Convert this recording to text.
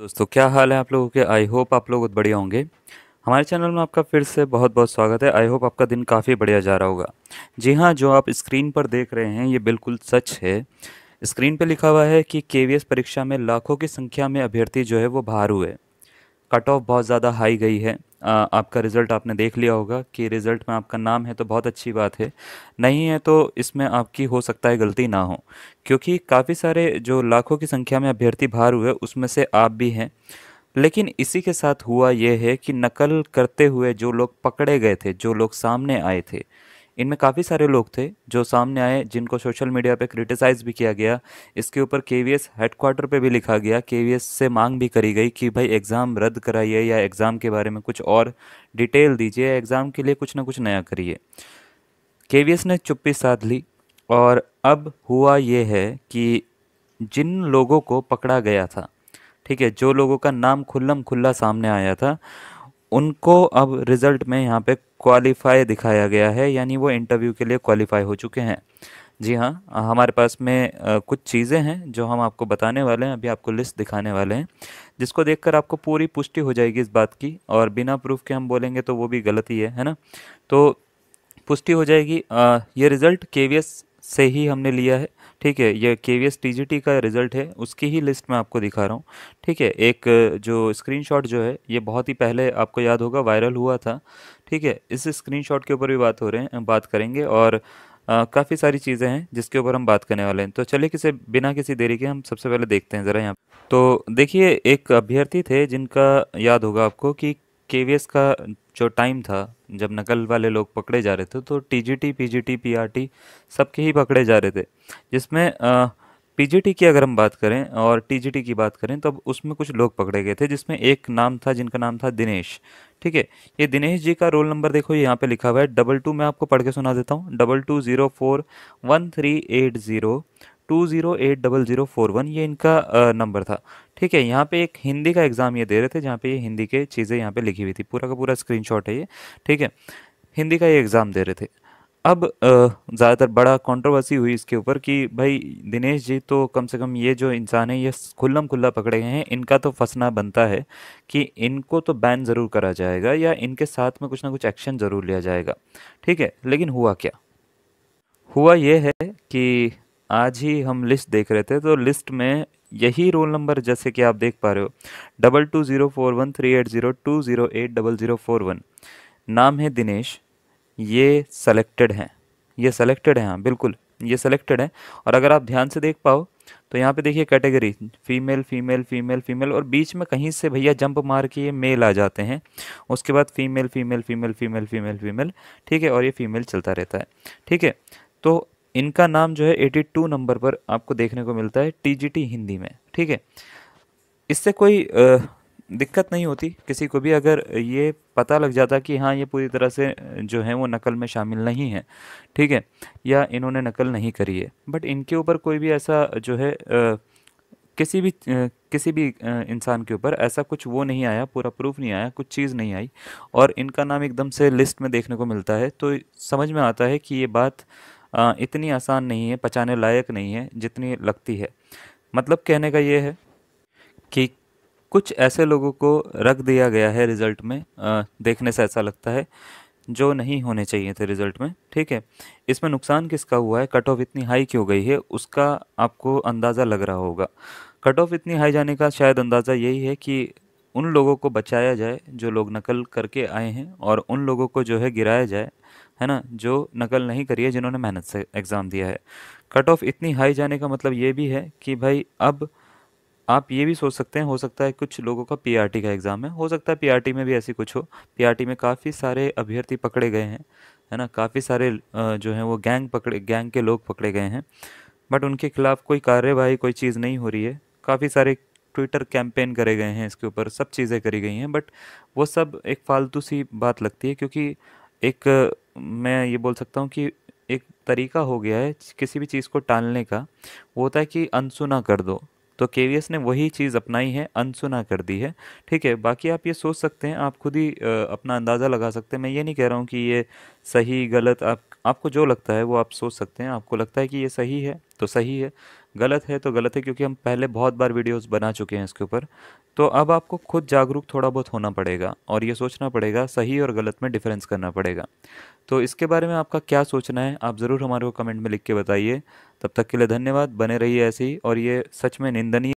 दोस्तों क्या हाल है आप लोगों के आई होप आप लोग बहुत बढ़िया होंगे हमारे चैनल में आपका फिर से बहुत बहुत स्वागत है आई होप आपका दिन काफ़ी बढ़िया जा रहा होगा जी हाँ जो आप स्क्रीन पर देख रहे हैं ये बिल्कुल सच है स्क्रीन पर लिखा हुआ है कि के परीक्षा में लाखों की संख्या में अभ्यर्थी जो है वो बाहर हुए कट ऑफ बहुत ज़्यादा हाई गई है आपका रिज़ल्ट आपने देख लिया होगा कि रिज़ल्ट में आपका नाम है तो बहुत अच्छी बात है नहीं है तो इसमें आपकी हो सकता है गलती ना हो क्योंकि काफ़ी सारे जो लाखों की संख्या में अभ्यर्थी बाहर हुए उसमें से आप भी हैं लेकिन इसी के साथ हुआ यह है कि नकल करते हुए जो लोग पकड़े गए थे जो लोग सामने आए थे इनमें काफ़ी सारे लोग थे जो सामने आए जिनको सोशल मीडिया पे क्रिटिसाइज़ भी किया गया इसके ऊपर के वी एस हेडक्वार्टर पर भी लिखा गया के वी एस से मांग भी करी गई कि भाई एग्ज़ाम रद्द कराइए या एग्ज़ाम के बारे में कुछ और डिटेल दीजिए एग्ज़ाम के लिए कुछ ना कुछ नया करिए के वी एस ने चुप्पी साध ली और अब हुआ ये है कि जिन लोगों को पकड़ा गया था ठीक है जो लोगों का नाम खुल्लम खुल्ला सामने आया था उनको अब रिज़ल्ट में यहाँ पे क्वालिफाई दिखाया गया है यानी वो इंटरव्यू के लिए क्वालिफाई हो चुके हैं जी हाँ हमारे पास में कुछ चीज़ें हैं जो हम आपको बताने वाले हैं अभी आपको लिस्ट दिखाने वाले हैं जिसको देखकर आपको पूरी पुष्टि हो जाएगी इस बात की और बिना प्रूफ के हम बोलेंगे तो वो भी गलत ही है है ना तो पुष्टि हो जाएगी ये रिज़ल्ट के से ही हमने लिया है ठीक है ये के वी का रिज़ल्ट है उसकी ही लिस्ट मैं आपको दिखा रहा हूँ ठीक है एक जो स्क्रीनशॉट जो है ये बहुत ही पहले आपको याद होगा वायरल हुआ था ठीक है इस स्क्रीनशॉट के ऊपर भी बात हो रहे हैं बात करेंगे और काफ़ी सारी चीज़ें हैं जिसके ऊपर हम बात करने वाले हैं तो चलिए किसी बिना किसी देरी के हम सबसे पहले देखते हैं ज़रा यहाँ तो देखिए एक अभ्यर्थी थे जिनका याद होगा आपको कि के का जो टाइम था जब नकल वाले लोग पकड़े जा रहे थे तो T G T P G T P R T सबके ही पकड़े जा रहे थे जिसमें टीजीटी की अगर हम बात करें और टीजीटी की बात करें तो अब उसमें कुछ लोग पकड़े गए थे जिसमें एक नाम था जिनका नाम था दिनेश ठीक है ये दिनेश जी का रोल नंबर देखो यहाँ पे लिखा हुआ है डबल टू मैं आपको पढ़ के सुना देता हूँ double two zero four one three eight zero two zero eight double zero four one ये इनका नंबर था ठीक है यहाँ पे एक हिंदी का एग्ज़ाम ये दे रहे थे जहाँ पे ये हिंदी के चीज़ें यहाँ पे लिखी हुई थी पूरा का पूरा स्क्रीनशॉट है ये ठीक है हिंदी का ये एग्ज़ाम दे रहे थे अब ज़्यादातर बड़ा कंट्रोवर्सी हुई इसके ऊपर कि भाई दिनेश जी तो कम से कम ये जो इंसान है ये खुल्लम खुल्ला पकड़े गए हैं इनका तो फंसना बनता है कि इनको तो बैन ज़रूर करा जाएगा या इनके साथ में कुछ ना कुछ एक्शन ज़रूर लिया जाएगा ठीक है लेकिन हुआ क्या हुआ ये है कि आज ही हम लिस्ट देख रहे थे तो लिस्ट में यही रोल नंबर जैसे कि आप देख पा रहे हो double two zero four one three eight zero two zero eight double zero four one नाम है दिनेश ये सेलेक्टेड हैं ये सेलेक्टेड हैं हाँ बिल्कुल ये सेलेक्टेड हैं और अगर आप ध्यान से देख पाओ तो यहाँ पे देखिए category female female female female और बीच में कहीं से भैया जंप मार के ये मेल आ जाते हैं उसके बाद female female female female female female ठीक है और ये फीमेल चलता रहता है ठीक है तो इनका नाम जो है टू नंबर पर आपको देखने को मिलता है टी हिंदी में ठीक है इससे कोई दिक्कत नहीं होती किसी को भी अगर ये पता लग जाता कि हाँ ये पूरी तरह से जो है वो नकल में शामिल नहीं है ठीक है या इन्होंने नकल नहीं करी है बट इनके ऊपर कोई भी ऐसा जो है आ, किसी भी किसी भी इंसान के ऊपर ऐसा कुछ वो नहीं आया पूरा प्रूफ नहीं आया कुछ चीज़ नहीं आई और इनका नाम एकदम से लिस्ट में देखने को मिलता है तो समझ में आता है कि ये बात इतनी आसान नहीं है पचाने लायक नहीं है जितनी लगती है मतलब कहने का ये है कि कुछ ऐसे लोगों को रख दिया गया है रिज़ल्ट में आ, देखने से ऐसा लगता है जो नहीं होने चाहिए थे रिज़ल्ट में ठीक है इसमें नुकसान किसका हुआ है कट ऑफ इतनी हाई क्यों गई है उसका आपको अंदाज़ा लग रहा होगा कट ऑफ इतनी हाई जाने का शायद अंदाज़ा यही है कि उन लोगों को बचाया जाए जो लोग नकल करके आए हैं और उन लोगों को जो है गिराया जाए है ना जो नकल नहीं करी है जिन्होंने मेहनत से एग्ज़ाम दिया है कट ऑफ इतनी हाई जाने का मतलब ये भी है कि भाई अब आप ये भी सोच सकते हैं हो सकता है कुछ लोगों का पीआरटी का एग्ज़ाम है हो सकता है पीआरटी में भी ऐसी कुछ हो पीआरटी में काफ़ी सारे अभ्यर्थी पकड़े गए हैं है ना काफ़ी सारे जो हैं वो गैंग पकड़े गैंग के लोग पकड़े गए हैं बट उनके खिलाफ कोई कार्यवाही कोई चीज़ नहीं हो रही है काफ़ी सारे ट्विटर कैंपेन करे गए हैं इसके ऊपर सब चीज़ें करी गई हैं बट वो सब एक फालतू सी बात लगती है क्योंकि एक मैं ये बोल सकता हूँ कि एक तरीका हो गया है किसी भी चीज़ को टालने का वो होता है कि अनसुना कर दो तो के ने वही चीज़ अपनाई है अनसुना कर दी है ठीक है बाकी आप ये सोच सकते हैं आप खुद ही अपना अंदाज़ा लगा सकते हैं मैं ये नहीं कह रहा हूँ कि ये सही गलत आप आपको जो लगता है वो आप सोच सकते हैं आपको लगता है कि ये सही है तो सही है गलत है तो गलत है क्योंकि हम पहले बहुत बार वीडियोस बना चुके हैं इसके ऊपर तो अब आपको खुद जागरूक थोड़ा बहुत होना पड़ेगा और ये सोचना पड़ेगा सही और गलत में डिफरेंस करना पड़ेगा तो इसके बारे में आपका क्या सोचना है आप ज़रूर हमारे को कमेंट में लिख के बताइए तब तक के लिए धन्यवाद बने रहिए ऐसे ही और ये सच में निंदनीय